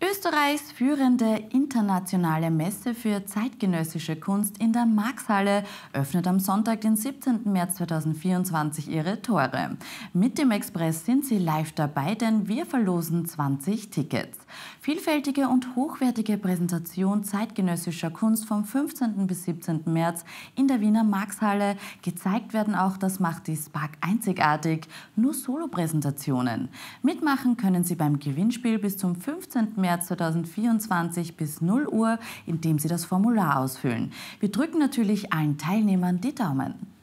Österreichs führende internationale Messe für zeitgenössische Kunst in der Marxhalle öffnet am Sonntag, den 17. März 2024, ihre Tore. Mit dem Express sind Sie live dabei, denn wir verlosen 20 Tickets. Vielfältige und hochwertige Präsentation zeitgenössischer Kunst vom 15. bis 17. März in der Wiener Marxhalle. Gezeigt werden auch, das macht die Spark einzigartig, nur Solopräsentationen. Mitmachen können Sie beim Gewinnspiel bis zum 15. März März 2024 bis 0 Uhr, indem Sie das Formular ausfüllen. Wir drücken natürlich allen Teilnehmern die Daumen.